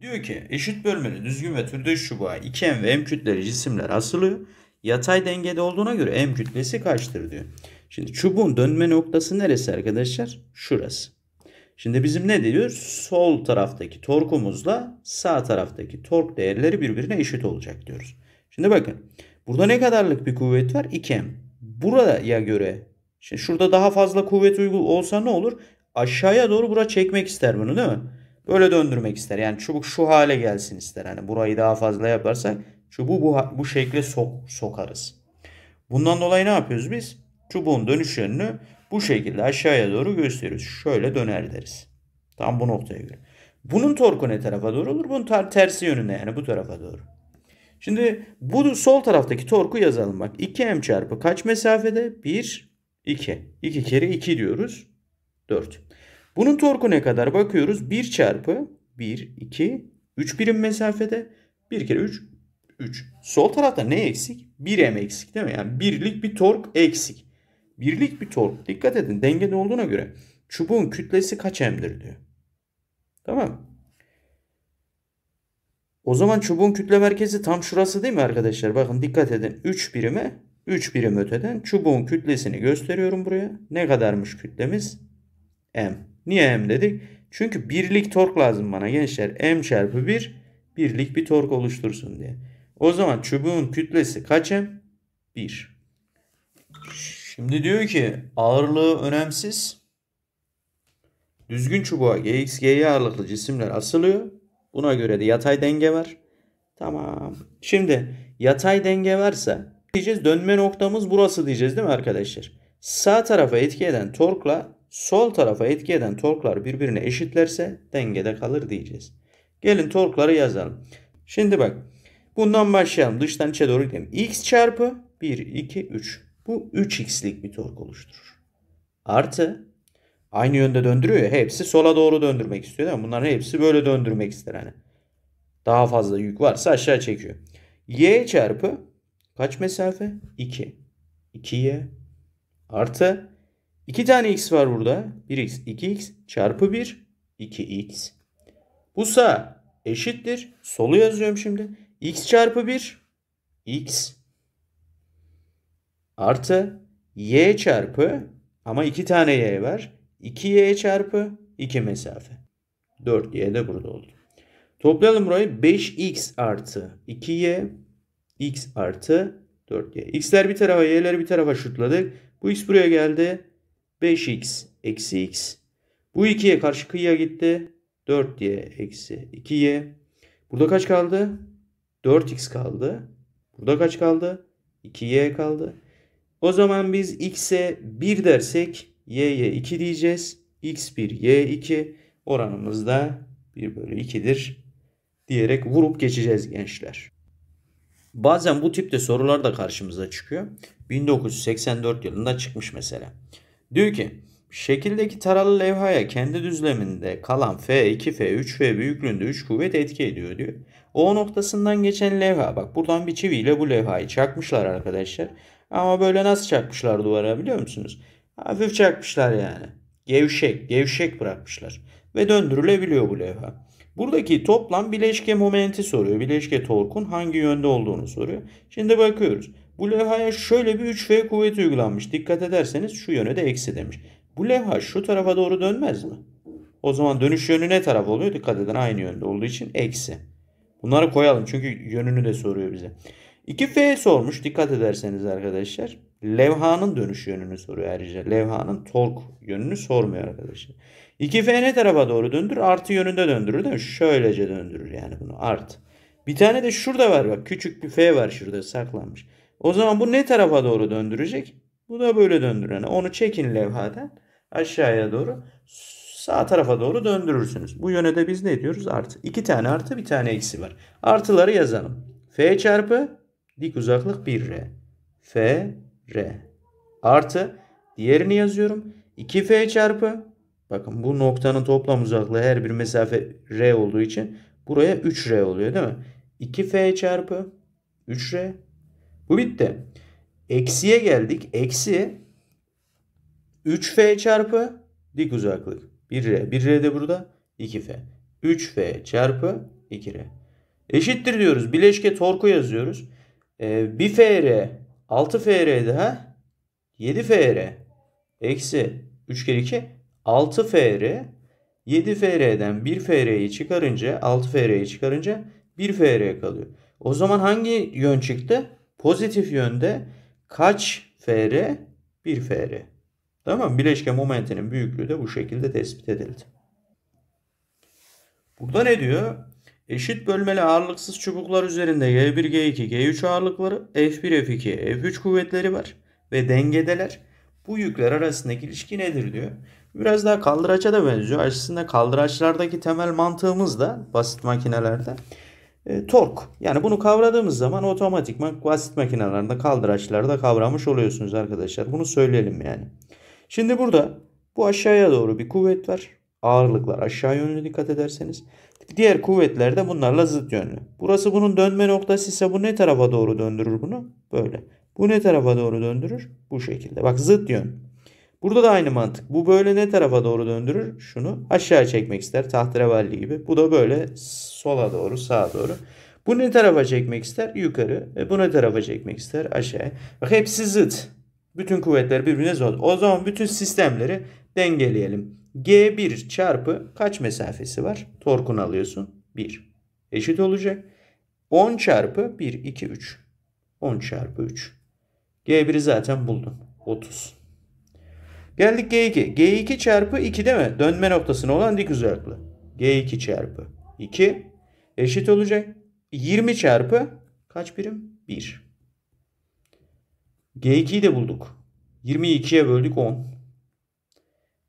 Diyor ki eşit bölmeli düzgün ve türdeş çubuğa 2m ve m kütleli cisimler asılıyor. Yatay dengede olduğuna göre m kütlesi kaçtır diyor. Şimdi çubuğun dönme noktası neresi arkadaşlar? Şurası. Şimdi bizim ne diyor? Sol taraftaki torkumuzla sağ taraftaki tork değerleri birbirine eşit olacak diyoruz. Şimdi bakın. Burada ne kadarlık bir kuvvet var? 2m. Buraya göre şimdi şurada daha fazla kuvvet uygul olsa ne olur? Aşağıya doğru bura çekmek ister bunu değil mi? Öyle döndürmek ister. Yani çubuk şu hale gelsin ister. Hani burayı daha fazla yaparsak çubuğu bu, bu şekle sok, sokarız. Bundan dolayı ne yapıyoruz biz? Çubuğun dönüş yönünü bu şekilde aşağıya doğru gösteriyoruz. Şöyle döner deriz. Tam bu noktaya göre. Bunun torku ne tarafa doğru olur? Bunun tersi yönüne yani bu tarafa doğru. Şimdi bu sol taraftaki torku yazalım bak. 2m çarpı kaç mesafede? 1, 2. 2 kere 2 diyoruz. 4. Bunun torku ne kadar? Bakıyoruz 1 çarpı 1, 2, 3 birim mesafede. 1 kere 3, 3. Sol tarafta ne eksik? 1M eksik değil mi? Yani birlik bir tork eksik. Birlik bir tork. Dikkat edin dengede olduğuna göre çubuğun kütlesi kaç M'dir diyor. Tamam O zaman çubuğun kütle merkezi tam şurası değil mi arkadaşlar? Bakın dikkat edin. 3 birime 3 birim öteden çubuğun kütlesini gösteriyorum buraya. Ne kadarmış kütlemiz? M. Niye M dedik? Çünkü birlik tork lazım bana gençler. M çarpı 1 birlik bir tork oluştursun diye. O zaman çubuğun kütlesi kaç M? 1. Şimdi diyor ki ağırlığı önemsiz. Düzgün çubuğa GX, GY ağırlıklı cisimler asılıyor. Buna göre de yatay denge var. Tamam. Şimdi yatay denge varsa diyeceğiz dönme noktamız burası diyeceğiz değil mi arkadaşlar? Sağ tarafa etki eden torkla sol tarafa etki eden torklar birbirine eşitlerse dengede kalır diyeceğiz. Gelin torkları yazalım. Şimdi bak bundan başlayalım. Dıştan içe doğru gidelim. X çarpı 1, 2, 3. Bu 3x'lik bir tork oluşturur. Artı aynı yönde döndürüyor ya. Hepsi sola doğru döndürmek istiyor değil mi? Bunların hepsi böyle döndürmek ister hani. Daha fazla yük varsa aşağı çekiyor. Y çarpı kaç mesafe? 2. 2y artı 2 tane x var burada. 1x 2x çarpı 1 2x. Bu sağ eşittir. Solu yazıyorum şimdi. x çarpı 1 x artı y çarpı ama 2 tane y var. 2y çarpı 2 mesafe. 4y de burada oldu. Toplayalım burayı. 5x artı 2y x artı 4y. x'ler bir tarafa y'ler bir tarafa şutladık. Bu x buraya geldi. 5x eksi x. Bu 2'ye karşı kıyıya gitti. 4y eksi 2y. Burada kaç kaldı? 4x kaldı. Burada kaç kaldı? 2y kaldı. O zaman biz x'e 1 dersek y'ye 2 diyeceğiz. x1 y2 oranımız da 1 bölü 2'dir diyerek vurup geçeceğiz gençler. Bazen bu tipte sorular da karşımıza çıkıyor. 1984 yılında çıkmış mesela. Diyor ki şekildeki taralı levhaya kendi düzleminde kalan F2, F3, F büyüklüğünde 3 kuvvet etki ediyor diyor. O noktasından geçen levha bak buradan bir çiviyle bu levhayı çakmışlar arkadaşlar. Ama böyle nasıl çakmışlar duvara biliyor musunuz? Hafif çakmışlar yani. Gevşek, gevşek bırakmışlar. Ve döndürülebiliyor bu levha. Buradaki toplam bileşke momenti soruyor. Bileşke torkun hangi yönde olduğunu soruyor. Şimdi bakıyoruz. Bu levhaya şöyle bir 3F kuvvet uygulanmış. Dikkat ederseniz şu yöne de eksi demiş. Bu levha şu tarafa doğru dönmez mi? O zaman dönüş yönü ne taraf oluyor? Dikkat edin aynı yönde olduğu için eksi. Bunları koyalım çünkü yönünü de soruyor bize. 2F sormuş dikkat ederseniz arkadaşlar. Levhanın dönüş yönünü soruyor ayrıca. Levhanın tork yönünü sormuyor arkadaşlar. 2F ne tarafa doğru döndürür? Artı yönünde döndürür değil mi? Şöylece döndürür yani bunu art. Bir tane de şurada var bak. Küçük bir F var şurada saklanmış. O zaman bu ne tarafa doğru döndürecek? Bu da böyle döndüren. Onu çekin levhadan aşağıya doğru sağ tarafa doğru döndürürsünüz. Bu yöne de biz ne diyoruz? Artı. İki tane artı bir tane eksi var. Artıları yazalım. F çarpı dik uzaklık 1R. F R. Artı diğerini yazıyorum. 2F çarpı bakın bu noktanın toplam uzaklığı her bir mesafe R olduğu için buraya 3R oluyor değil mi? 2F çarpı 3R bu bitti. Eksiye geldik. Eksi 3F çarpı dik uzaklık. 1R. 1R de burada. 2F. 3F çarpı 2R. Eşittir diyoruz. Bileşke torku yazıyoruz. Ee, 1FR 6FR daha 7FR eksi 3 kere 2 6FR 7FR'den 1FR'yi çıkarınca 6FR'yi çıkarınca 1FR kalıyor. O zaman hangi yön çıktı? Pozitif yönde kaç FR? 1 FR. Tamam mı? Bileşke momentinin büyüklüğü de bu şekilde tespit edildi. Burada ne diyor? Eşit bölmeli ağırlıksız çubuklar üzerinde G1, G2, G3 ağırlıkları, F1, F2, F3 kuvvetleri var ve dengedeler. Bu yükler arasındaki ilişki nedir diyor. Biraz daha kaldıraça da benziyor. Aslında kaldıraçlardaki temel mantığımız da basit makinelerde e, tork. Yani bunu kavradığımız zaman otomatikman basit makinelerde kaldıraçlarda kavramış oluyorsunuz arkadaşlar. Bunu söyleyelim yani. Şimdi burada bu aşağıya doğru bir kuvvet var. Ağırlıklar aşağı yönlü dikkat ederseniz. Diğer kuvvetler de bunlarla zıt yönlü. Burası bunun dönme noktası ise bu ne tarafa doğru döndürür bunu? Böyle. Bu ne tarafa doğru döndürür? Bu şekilde. Bak zıt yön. Burada da aynı mantık. Bu böyle ne tarafa doğru döndürür? Şunu aşağı çekmek ister. Tahterevalli gibi. Bu da böyle sola doğru, sağa doğru. Bu ne tarafa çekmek ister? Yukarı. E, bu ne tarafa çekmek ister? Aşağı. Bak hepsi zıt. Bütün kuvvetler birbirine zor. O zaman bütün sistemleri dengeleyelim. G1 çarpı kaç mesafesi var? Torkun alıyorsun. 1. Eşit olacak. 10 çarpı 1, 2, 3. 10 çarpı 3. G1'i zaten buldum. 30. Geldik G2. G2 çarpı 2 değil mi? Dönme noktasına olan dik uzaklığı. G2 çarpı 2 eşit olacak. 20 çarpı kaç birim? 1. G2'yi de bulduk. 22'ye böldük 10.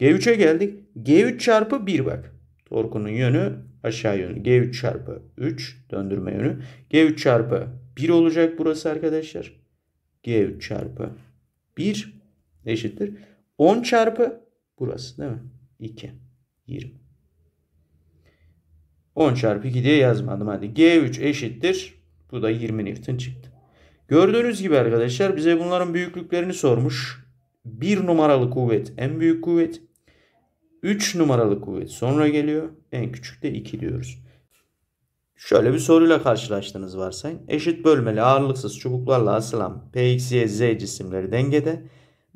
G3'e geldik. G3 çarpı 1 bak. Torkunun yönü aşağı yönü. G3 çarpı 3 döndürme yönü. G3 çarpı 1 olacak burası arkadaşlar. G3 çarpı 1 eşittir. 10 çarpı burası değil mi? 2. 20. 10 çarpı 2 diye yazmadım. Hadi G3 eşittir. Bu da 20 Newton çıktı. Gördüğünüz gibi arkadaşlar bize bunların büyüklüklerini sormuş. 1 numaralı kuvvet en büyük kuvvet. 3 numaralı kuvvet sonra geliyor. En küçük de 2 diyoruz. Şöyle bir soruyla karşılaştınız varsayın. Eşit bölmeli ağırlıksız çubuklarla asılan PXY, Z cisimleri dengede.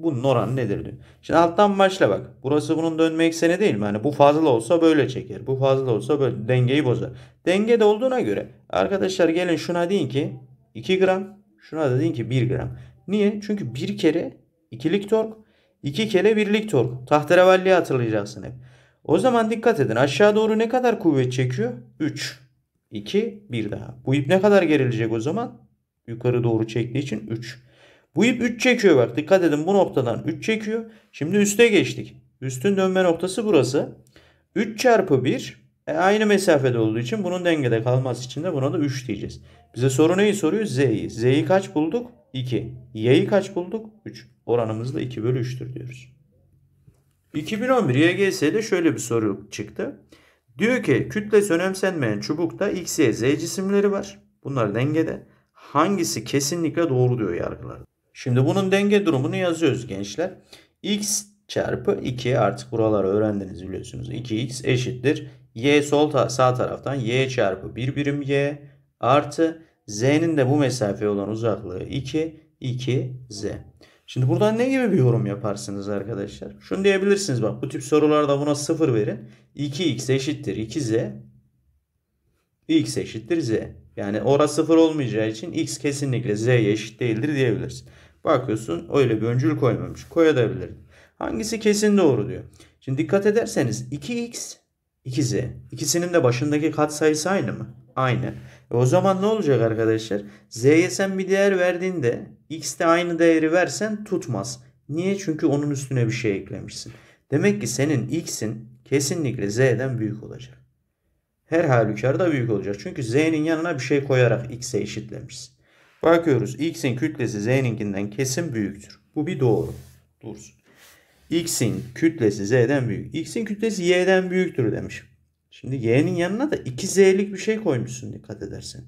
Bunun oranı nedir diyor. Şimdi alttan başla bak. Burası bunun dönme ekseni değil mi? Hani bu fazla olsa böyle çeker. Bu fazla olsa böyle dengeyi bozar. Dengede olduğuna göre arkadaşlar gelin şuna deyin ki 2 gram. Şuna da deyin ki 1 gram. Niye? Çünkü bir kere ikilik tork. iki kere birlik tork. Tahterevalliye hatırlayacaksın hep. O zaman dikkat edin. Aşağı doğru ne kadar kuvvet çekiyor? 3. 2, 1 daha. Bu ip ne kadar gerilecek o zaman? Yukarı doğru çektiği için 3. Bu ip 3 çekiyor bak. Dikkat edin bu noktadan 3 çekiyor. Şimdi üste geçtik. Üstün dönme noktası burası. 3 çarpı 1 e, aynı mesafede olduğu için bunun dengede kalması için de buna da 3 diyeceğiz. Bize soru neyi soruyor? Z'yi. Z'yi kaç bulduk? 2. Y'yi kaç bulduk? 3. Oranımız da 2 bölü 3'tür diyoruz. 2011 YGS'de şöyle bir soru çıktı. Diyor ki kütlesi önemsenmeyen çubukta X, Y, Z cisimleri var. Bunlar dengede. Hangisi kesinlikle doğru diyor yargılarda. Şimdi bunun denge durumunu yazıyoruz gençler. X çarpı 2 artık buraları öğrendiniz biliyorsunuz. 2x eşittir. Y sol ta sağ taraftan y çarpı 1 birim y artı z'nin de bu mesafeye olan uzaklığı 2 2z. Şimdi buradan ne gibi bir yorum yaparsınız arkadaşlar? Şunu diyebilirsiniz bak bu tip sorularda buna 0 verin. 2x eşittir 2z x eşittir z. Yani orası sıfır olmayacağı için x kesinlikle z'ye eşit değildir diyebiliriz. Bakıyorsun öyle bir öncül koymamış. Koyabilirdin. Hangisi kesin doğru diyor. Şimdi dikkat ederseniz 2x 2z. İkisinin de başındaki katsayısı aynı mı? Aynı. E o zaman ne olacak arkadaşlar? Z'ye sen bir değer verdiğinde x'te aynı değeri versen tutmaz. Niye? Çünkü onun üstüne bir şey eklemişsin. Demek ki senin x'in kesinlikle z'den büyük olacak her halükarda büyük olacak. Çünkü z'nin yanına bir şey koyarak x'e eşitlemişiz. Bakıyoruz x'in kütlesi z'ninkinden kesin büyüktür. Bu bir doğru. Dursun. x'in kütlesi z'den büyük. x'in kütlesi y'den büyüktür demişim. Şimdi y'nin yanına da 2z'lik bir şey koymuşsun dikkat edersen.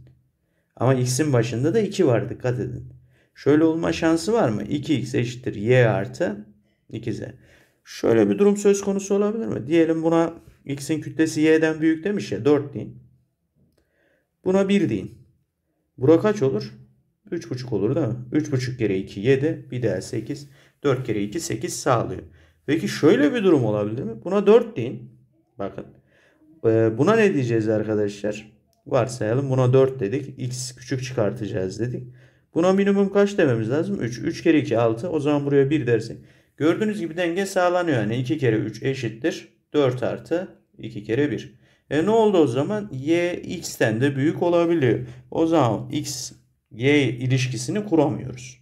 Ama x'in başında da 2 var dikkat edin. Şöyle olma şansı var mı? 2x eşittir y artı 2z. Şöyle bir durum söz konusu olabilir mi? Diyelim buna X'in kütlesi Y'den büyük demiş ya 4 deyin. Buna 1 deyin. Bura kaç olur? 3,5 olur değil mi? 3,5 kere 2 7 bir daha 8. 4 kere 2 8 sağlıyor. Peki şöyle bir durum olabilir mi? Buna 4 deyin. Bakın. E, buna ne diyeceğiz arkadaşlar? Varsayalım buna 4 dedik. X küçük çıkartacağız dedik. Buna minimum kaç dememiz lazım? 3. 3 kere 2 6. O zaman buraya 1 dersek. Gördüğünüz gibi denge sağlanıyor. Yani 2 kere 3 eşittir. 4 artı 2 kere 1. E ne oldu o zaman? Y x'ten de büyük olabiliyor. O zaman x y ilişkisini kuramıyoruz.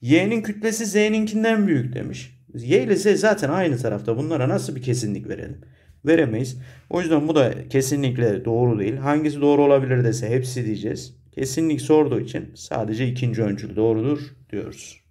Y'nin kütlesi z'ninkinden büyük demiş. Y ile z zaten aynı tarafta. Bunlara nasıl bir kesinlik verelim? Veremeyiz. O yüzden bu da kesinlikle doğru değil. Hangisi doğru olabilir dese hepsi diyeceğiz. Kesinlik sorduğu için sadece ikinci öncül doğrudur diyoruz.